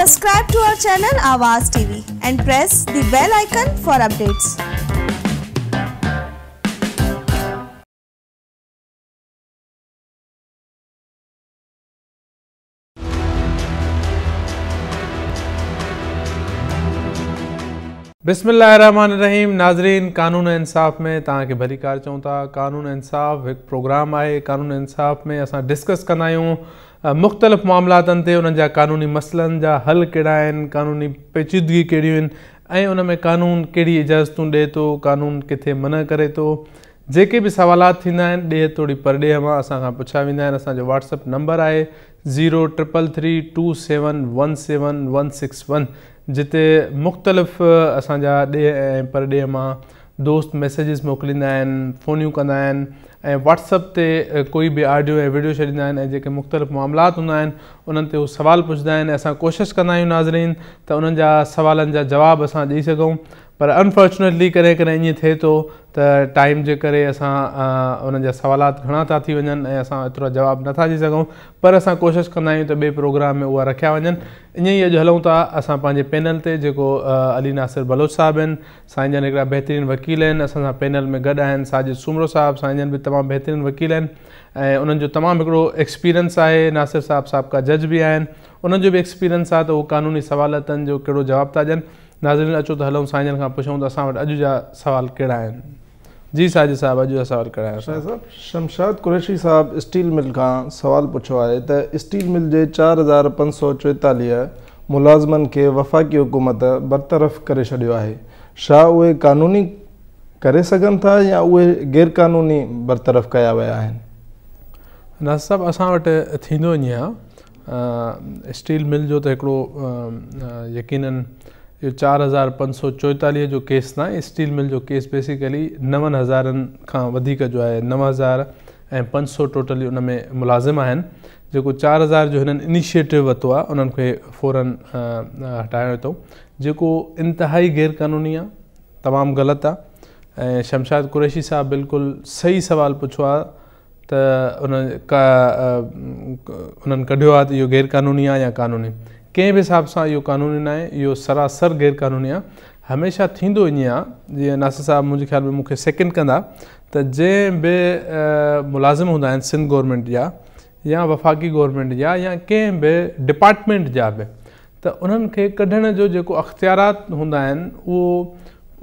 Subscribe to our channel Avaz TV and press the bell icon for updates. बिसमीम नाजरीन कानून इंसाफ़ में तक भली कार चऊं था कानून इंसाफ़ एक प्रोग्राम आहे कानून इंसाफ़ में अस डिस्कस कंदा आहियूं मुख़्तलिफ़ मामलातनि ते उन्हनि जा कानूनी मसइलनि जा हल कहिड़ा आहिनि कानूनी पेचीदगी कहिड़ियूं आहिनि ऐं उन में कानून कहिड़ी इजाज़तूं ॾिए थो कानून किथे मन करे थो जेके बि सवालात थींदा आहिनि ॾेह तोड़ी पर ॾे मां असां खां पुछिया वेंदा आहिनि असांजो वाट्सप नंबर आहे zero triple three two seven one seven one six one जिते मुख़्तलिफ़ असांजा ॾेह ऐं पर ॾे मां दोस्त मैसेजिस मोकिलींदा आहिनि फ़ोनियूं कंदा आहिनि ऐं व्हाट्सअप ते कोई बि ऑडियो ऐं वीडियो छॾींदा आहिनि ऐं जेके मुख़्तलिफ़ मामलात हूंदा आहिनि उन्हनि ते उहे सुवाल पुछंदा आहिनि असां कोशिशि कंदा आहियूं नाज़रीन त उन्हनि जा सुवालनि जा जवाब असां ॾेई सघूं पर अनफॉर्चुनेटली कॾहिं कॾहिं ईअं थिए थो त टाइम जे करे असां उन्हनि जा सवालात घणा था थी वञनि ऐं असां एतिरा जवाब नथा ॾेई सघूं पर असां कोशिशि कंदा आहियूं त ॿिए प्रोग्राम में उहा रखिया वञनि ईअं ई अॼु हलूं था असां पंहिंजे पैनल ते जेको अली नासिर बलोच साहिबु आहिनि साईं जन हिकिड़ा बहितरीनु वकील आहिनि असां सां में गॾु आहिनि साजिद सुमरो साहिबु साईं जन बि तमामु बहितरीनु वकील आहिनि ऐं उन्हनि जो तमामु हिकिड़ो एक्सपीरियंस आहे नासिर साहिबु साहिब का जज बि आहिनि उन्हनि जो बि एक्सपीरियंस आहे त कानूनी सवालतनि जो कहिड़ो जवाबु था ॾियनि नाज़रीन अचो त हलूं साईं जन खां पुछूं त असां वटि अॼु जा सुवाल कहिड़ा आहिनि जी साई साहिबु अॼु जा सुवाल कहिड़ा आहिनि साहिबु शमशाद कुरेशी साहिबु स्टील मिल खां सुवालु पुछियो आहे त स्टील मिल जे चारि हज़ार पंज सौ चोएतालीह मुलाज़िमनि खे वफ़ाक़ी हुकूमत बरतरफ़ करे छॾियो आहे छा उहे कानूनी करे सघनि था या उहे गैरकानूनी बरतरफ़ कया विया आहिनि न सभु असां वटि थींदो ईअं आहे स्टील मिल जो त हिकिड़ो यकीन जो चार हज़ार पंज सौ चोएतालीह जो केस न स्टील मिल जो केस बेसिकली नवन हज़ारनि खां वधीक जो आहे नव हज़ार ऐं पंज सौ टोटली उन में मुलाज़िम आहिनि जेको चार हज़ार जो हिननि इनिशिएटिव वरितो आहे उन्हनि खे फ़ौरन हटायो अथऊं जेको इंतिहाई गैरकानूनी आहे तमामु ग़लति आहे ऐं शमशाद कुरैशी साहबु बिल्कुलु सही सुवाल पुछो आहे त उन का उन्हनि कढियो आहे त इहो गैरकानूनी आहे या कानूनी कंहिं बि हिसाब सां इहो क़ानूनी न आहे इहो सरासर ग़ैरकानूनी आहे हमेशह थींदो ईअं आहे जीअं नासिर साहिबु मुंहिंजे ख़्याल में मूंखे सेकिड कंदा त जंहिं बि मुलाज़िम हूंदा आहिनि सिंध गॉरमेंट जा या वफ़ाक़ी गॉरमेंट जा या कंहिं बि डिपार्टमेंट जा बि त उन्हनि खे कढण जो जेको अख़्तियारात हूंदा आहिनि उहो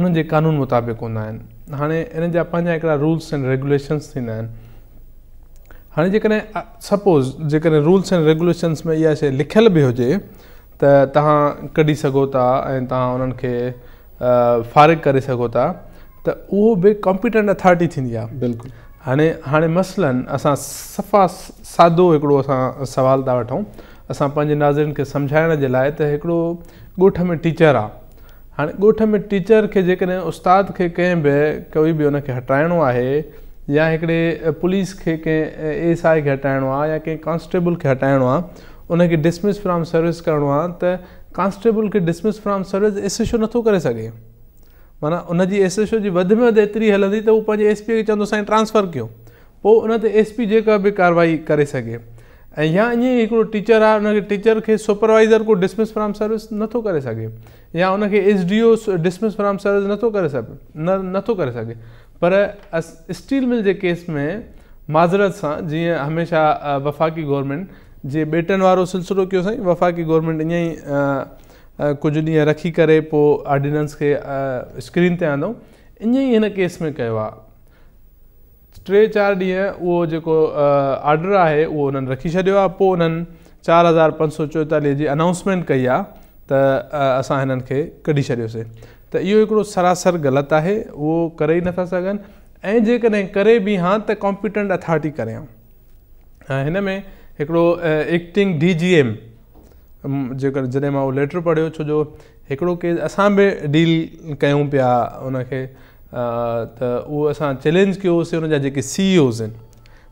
उन्हनि जे कानून मुताबिक़ हूंदा आहिनि हाणे इन जा पंहिंजा हिकिड़ा रूल्स ऐं रेगुलेशन्स थींदा आहिनि हाणे जेकॾहिं सपोज़ जेकॾहिं रूल्स एंड रेगुलेशन्स में इहा शइ लिखियल बि हुजे त तव्हां कढी सघो था ऐं तव्हां उन्हनि खे फारिग करे सघो था त उहो बि कॉम्पिटेंट अथॉरिटी थींदी आहे बिल्कुलु हाणे हाणे मसलनि असां सफ़ा सादो हिकिड़ो असां सुवाल था वठूं असां पंहिंजे नाज़नि खे सम्झाइण जे लाइ त हिकिड़ो ॻोठ में टीचर आहे हाणे ॻोठ में टीचर खे जेकॾहिं उस्ताद खे कंहिं बि कोई बि हुन हटाइणो आहे या हिकिड़े पुलिस खे कंहिं ए एस आई खे हटाइणो आहे या कंहिं कॉन्स्टेबल खे हटाइणो आहे उनखे डिसमिस फ्राम सर्विस करिणो आहे त कॉन्स्टेबल खे dismiss from service S S O नथो करे सघे माना उनजी एस एस ओ जी वधि में वधि एतिरी हलंदी त हू पंहिंजे एस पी खे चवंदो साईं ट्रांसफर कयो पोइ उन ते एस पी जेका बि कारवाई करे सघे ऐं या ईअं ई हिकिड़ो टीचर आहे उनखे टीचर खे सुपरवाइज़र को डिसमिस फ्रॉम सर्विस नथो करे सघे या उनखे S D O dismiss from service नथो करे सघे न नथो करे सघे पर स्टील मिल के केस में माज़रत से जी हमेशा वफ़ाक़ी गवर्नमेंट जे बेटनि सिलसिलो कयो सही वफ़ाक़ी गवर्नमेंट ईअं कुछ कुझु रखी करे पोइ आर्डीनेंस खे स्क्रीन ते आंदो ईअं ई केस में कयो टे चार ॾींहं उहो जेको आर्डर आहे उहो उन्हनि रखी छॾियो चार हज़ार पंज सौ चोएतालीह जी अनाउंसमेंट कई है त असां हिननि खे कढी छॾियोसीं त इहो हिकिड़ो सरासर ग़लति आहे उहो करे ई नथा सघनि ऐं जेकॾहिं करे बि हां त कॉम्पिटेंट अथॉरिटी करे हा हिन में हिकिड़ो एक्टिंग डी जी एम जेकर जॾहिं मां उहो लेटर पढ़ियो छो जो हिकिड़ो केस असां बि डील कयूं पिया उनखे त उहो असां चैलेंज कयोसीं जा जेके सी ई ओज़ आहिनि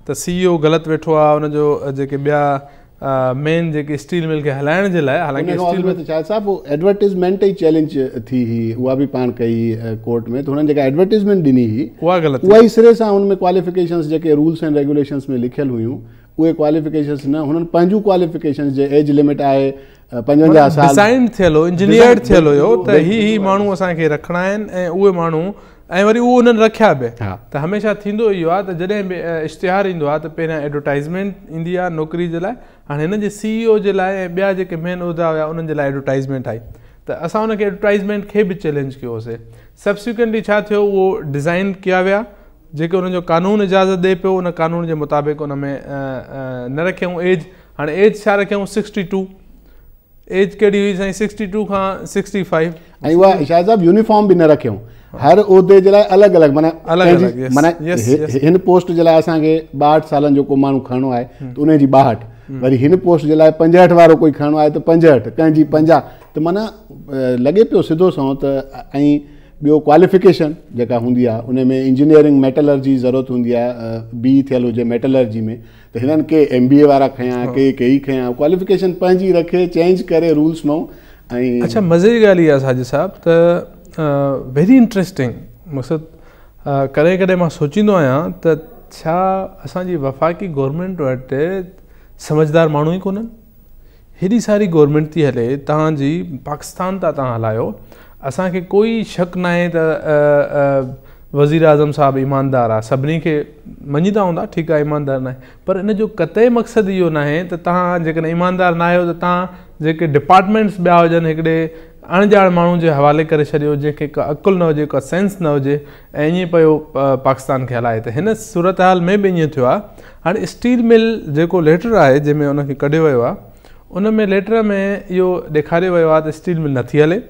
त सी ई ओ ग़लति वेठो आहे उनजो जेके ॿिया मेन जेके स्टील मिल खे हलाइण जे लाइ हालांकि स्टील में त छा साहब उहो एडवर्टाइज़मेंट ई चैलेंज थी हुई उहा बि पाण कई कोर्ट में त हुननि जेका एडवर्टाइज़मेंट ॾिनी हुई उहा ग़लति उहा ई सिरे सां हुन में क्वालिफिकेशन्स जेके रूल्स एंड रेगुलेशन्स में लिखल हुयूं उहे क्वालिफिकेशन्स न हुननि पंहिंजूं क्वालिफिकेशन्स जे एज लिमिट आहे पंजवंजाहु मतलब साल डिज़ाइन थियल इंजीनियर थियल हुयो त ही ही माण्हू असांखे रखणा आहिनि ऐं उहे माण्हू ऐं वरी उहो उन्हनि रखिया बि त हमेशह थींदो इहो आहे त जॾहिं बि इश्तिहार ईंदो आहे त पहिरियां एडवर्टाइज़मेंट ईंदी आहे नौकिरी जे लाइ हाणे हिन जे सी ई ओ जे लाइ ऐं ॿिया जेके मेन उहिदा हुआ उन्हनि जे लाइ एडवर्टाइज़मेंट आई त असां हुनखे एडवर्टाइज़मेंट खे बि चैलेंज कयोसीं सब्सिक्वेंटली छा थियो उहो डिज़ाइन कया विया जेके हुनजो कानून इजाज़त ॾिए पियो उन क़ानून जे मुताबिक़ उन में न रखियऊं एज हाणे एज छा रखियऊं सिक्सटी टू एज कहिड़ी हुई साईं सिक्सटी सिक्सटी टू खां फाइव ऐं उहा शाह साहिबु यूनिफॉर्म बि न रखियऊं हर उहिदे जे लाइ अलॻि अलॻि माना अलॻि अलॻि माना हिन पोस्ट जे लाइ असांखे ॿाहठि सालनि जो को माण्हू खणणो आहे त उन जी ॿाहठि वरी हिन पोस्ट जे लाइ पंजहठि वारो कोई खणणो आहे त पंजहठि कंहिंजी पंजाह त माना लॻे पियो सिधो सो त ऐं ॿियो क्वालिफिकेशन जेका हूंदी आहे उन में इंजीनियरिंग मैटलर्जी ज़रूरत हूंदी आहे बी थियल हुजे मैटलर्जी में हिननि खे एम बी ए वारा खयां पंहिंजी रखे ऐं अच्छा मज़े जी ॻाल्हि ई आहे असांजे त वेरी इंट्रेस्टिंग मक़सदु कॾहिं कॾहिं मां सोचींदो आहियां त छा असांजी वफ़ाक़ी गोरमेंट वटि समझदार माण्हू ई कोन आहिनि हेॾी सारी गॉरमेंट थी हले तव्हांजी पाकिस्तान तां तव्हां हलायो असांखे कोई शक न आहे त वजीर अज़म साहब ईमानदार आहे सभी के मञीदा हूंदा ठीकु आहे ईमानदार ना पर इन जो क़तई मक़सदु इहो न आहे त तव्हां जेकॾहिं ईमानदार न आहियो त तव्हां डिपार्टमेंट्स बया हुजनि हिकिड़े अणॼाण माण्हू जे हवाले करे छॾियो न हो सेंस न हो ऐं पाकिस्तान के हलाए त सूरत हाल में भी ईअं थियो आहे स्टील मिल जो लेटर आहे जंहिंमें उनखे कढियो वियो आहे में लेटर में यो ॾेखारियो वियो आहे त स्टील मिल नथी हले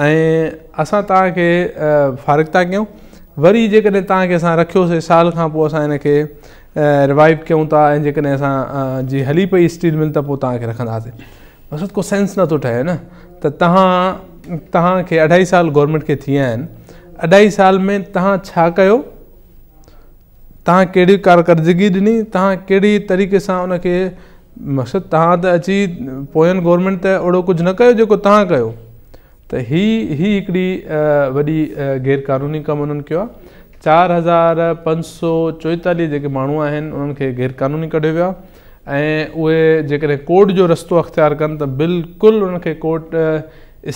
ऐं असां तव्हांखे फ़ारक़ था कयूं वरी जेकॾहिं तव्हांखे असां रखियोसीं साल खां पोइ असां हिनखे रिवाइव कयूं था ऐं जेकॾहिं असां जी हली पई स्टील मिल त पोइ तव्हांखे रखंदासीं मक़सदु को सेंस नथो ठहे न त तव्हां तव्हांखे अढाई साल गोरमेंट खे थी विया आहिनि अढाई साल में तव्हां छा कयो तव्हां कहिड़ी कारकर्दगी ॾिनी तव्हां कहिड़ी तरीक़े सां उनखे मक़सदु तव्हां त अची पोयनि गवरमेंट त अहिड़ो कुझु न कयो जेको तव्हां कयो त ही ही हिकिड़ी वॾी ग़ैरकानूनी कमु उन्हनि कयो आहे चारि हज़ार पंज सौ चोएतालीह जेके माण्हू आहिनि उन्हनि खे ग़ैरकानूनी कढियो वियो आहे ऐं उहे जेकॾहिं कोर्ट जो रस्तो अख़्तियार कनि त बिल्कुलु उन्हनि खे कोर्ट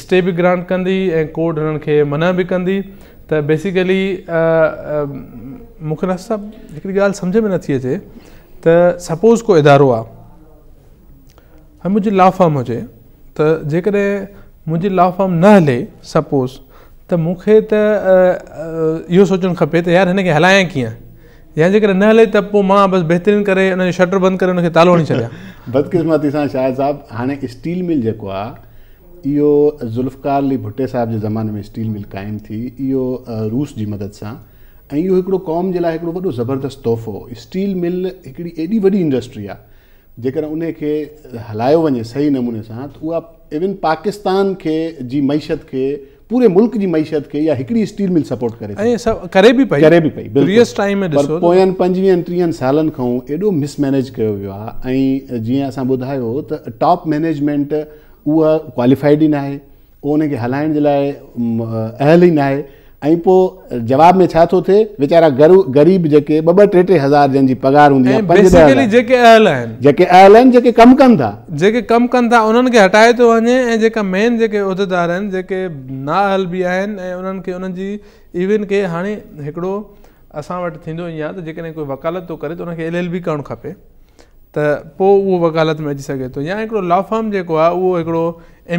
स्टे बि ग्रांट कंदी ऐं कोर्ट हुननि खे मना बि कंदी त बेसिकली मूंखे न सभु हिकिड़ी ॻाल्हि सम्झ में नथी अचे त सपोज़ को इदारो आहे हा मुंहिंजी लाफहम हुजे त जेकॾहिं लॉ फॉर्म न हले सपोज़ त मूंखे त इहो सोचणु खपे त यार हिन खे हलायां कीअं या जेकर न हले त पोइ मां बसि बहितरीनु करे हुनजो शटर बंदि करे हुनखे तालो हणी छॾियां बदकिस्मती सां शाह साहबु हाणे स्टील मिल जेको आहे इहो ज़ुल्फकार अली भुट्टे साहिब जे ज़माने में स्टील मिल क़ाइमु थी इहो रूस जी मदद सां ऐं इहो हिकिड़ो क़ौम जे लाइ हिकिड़ो वॾो ज़बरदस्तु तोहफ़ो स्टील मिल हिकिड़ी एॾी वॾी इंडस्ट्री आहे जेकर उन खे हलायो वञे सही नमूने सां त उहा इविन पाकिस्तान खे जी मैशत खे पूरे मुल्क जी मईशियत खे या हिकिड़ी स्टील मिल सपोर्ट करे बि पई करे बि पई टाइम में पर पोयनि पंजवीह टीहनि सालनि खां एॾो मिसमैनेज कयो वियो आहे ऐं जीअं असां ॿुधायो त टॉप मैनेजमेंट उहा क्वालिफाइड ई न आहे उहो उनखे हलाइण जे लाइ अहल ई न आहे ऐं पोइ जवाब में छा थो थिए वीचारा गरु ग़रीब जेके ॿ टे टे हज़ार जंहिंजी पगार हूंदी आहे जेके अहल आहिनि जेके अहल आहिनि जेके कमु कनि था जेके कमु कनि था उन्हनि खे हटाए थो वञे ऐं जेका मेन जेके उहिदेदार आहिनि जेके नाअहल बि आहिनि ऐं उन्हनि खे उन्हनि जी इवन खे हाणे हिकिड़ो असां वटि थींदो ईअं आहे त जेकॾहिं कोई वकालत थो करे त उनखे एल एल बी करणु खपे त पोइ उहो वकालत में अची सघे थो या हिकिड़ो लॉ फॉर्म जेको आहे उहो हिकिड़ो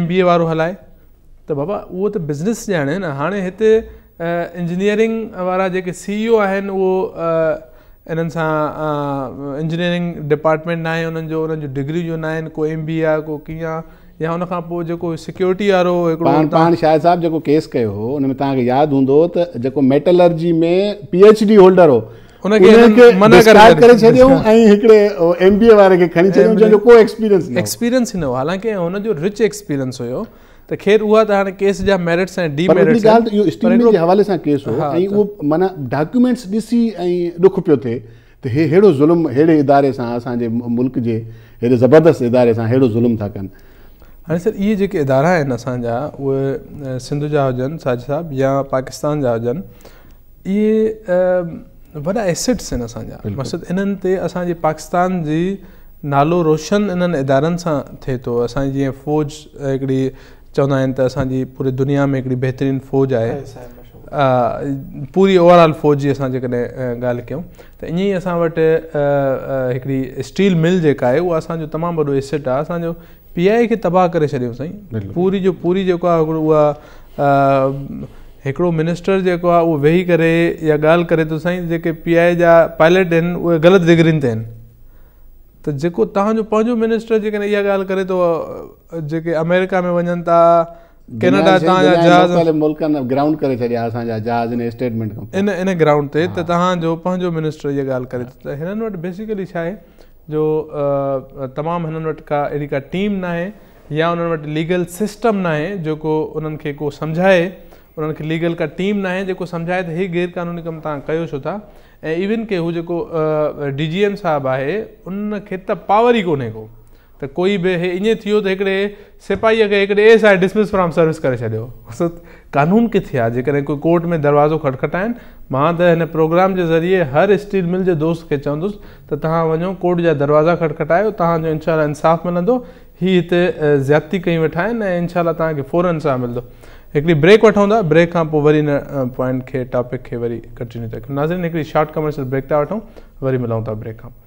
एम बी ए वारो हलाए त बाबा उहो त बिज़नेस ॼाणे न हाणे हिते इंजीनियरिंग वारा जेके सी ई ओ आहिनि उहो इन्हनि सां इंजीनियरिंग डिपार्टमेंट न आहे उन्हनि जो उन्हनि जो डिग्री जो न को एम बी आहे को कीअं या हुन खां पोइ जेको सिक्योरिटी वारो पाण पाण शाहिद साहिबु जेको केस कयो हो हुन में तव्हांखे यादि हूंदो त जेको मेटलर्जी में पी एच डी होल्डर हो एक्सपीरियंस ई न हो हालांकि हुनजो रिच एक्सपीरियंस हुयो त खेर उहा त हाणे केस जाट्स ज़ुल्म अहिड़े सां असांजे मुल्क जे हेॾे ज़ुल्म था कनि हाणे इहे जेके इदारा आहिनि असांजा उहे सिंध जा हुजनि साज साहिब या पाकिस्तान जा हुजनि इहे वॾा एसिट्स आहिनि असांजा मक़सदु इन्हनि ते असांजे पाकिस्तान जी नालो रोशन इन्हनि इदारनि सां थिए थो असांजी जीअं फ़ौज हिकिड़ी चवंदा आहिनि त असांजी पूरी दुनिया में हिकिड़ी बहितरीन फ़ौज आहे पूरी ओवरऑल फ़ौज जी असां जेकॾहिं ॻाल्हि कयूं त ईअं ई असां वटि हिकिड़ी स्टील मिल जेका आहे उहा असांजो तमामु वॾो एसेट आहे असांजो पी आई खे तबाह करे छॾियऊं साईं पूरी जो पूरी जेको आहे उहा हिकिड़ो मिनिस्टर जेको आहे उहो वेही करे इहा ॻाल्हि करे थो साईं जेके पी आई जा पायलट आहिनि उहे ग़लति दिगरीनि ते आहिनि त जेको तव्हांजो पंहिंजो मिनिस्टर जेकॾहिं इहा ॻाल्हि करे थो जेके अमेरिका में वञनि था इन इन ग्राउंड ते त तव्हांजो पंहिंजो मिनिस्टर इहा ॻाल्हि करे थो त हिननि वटि बेसिकली छा आहे जो तमामु हिननि वटि का अहिड़ी का टीम न आहे या उन्हनि वटि लीगल सिस्टम न आहे जेको उन्हनि खे को सम्झाए उन्हनि खे लीगल का टीम नाहे जेको सम्झाए त ही ग़ैरकानूनी कमु तव्हां कयो छो था ऐं इविन के उहो जेको डी जी एम साहिबु आहे उन त पावर ई कोन्हे को त कोई बि इहे ईअं थियो त हिकिड़े सिपाहीअ खे हिकिड़े S I dismiss from service करे छॾियो कानून किथे आहे जेकॾहिं कोई कोर्ट में दरवाज़ो खटखटाइनि मां त हिन प्रोग्राम जे ज़रिए हर स्टील मिल जे दोस्त खे चवंदुसि त तव्हां वञो कोर्ट जा दरवाज़ा खटखटायो तव्हांजो इनशाला इंसाफ़ मिलंदो हीअ हिते ज़्याती कई वेठा आहिनि ऐं इनशा तव्हांखे फौरन सां मिलंदो हिकिड़ी ब्रेक वठूं ब्रेक खां पोइ वरी हिन पॉइंट खे टॉपिक खे वरी कंटिन्यू थिए नाज़रीन हिकिड़ी शॉर्ट कमर्शियल ब्रेक था वठूं वरी मिलूं था ब्रेक खां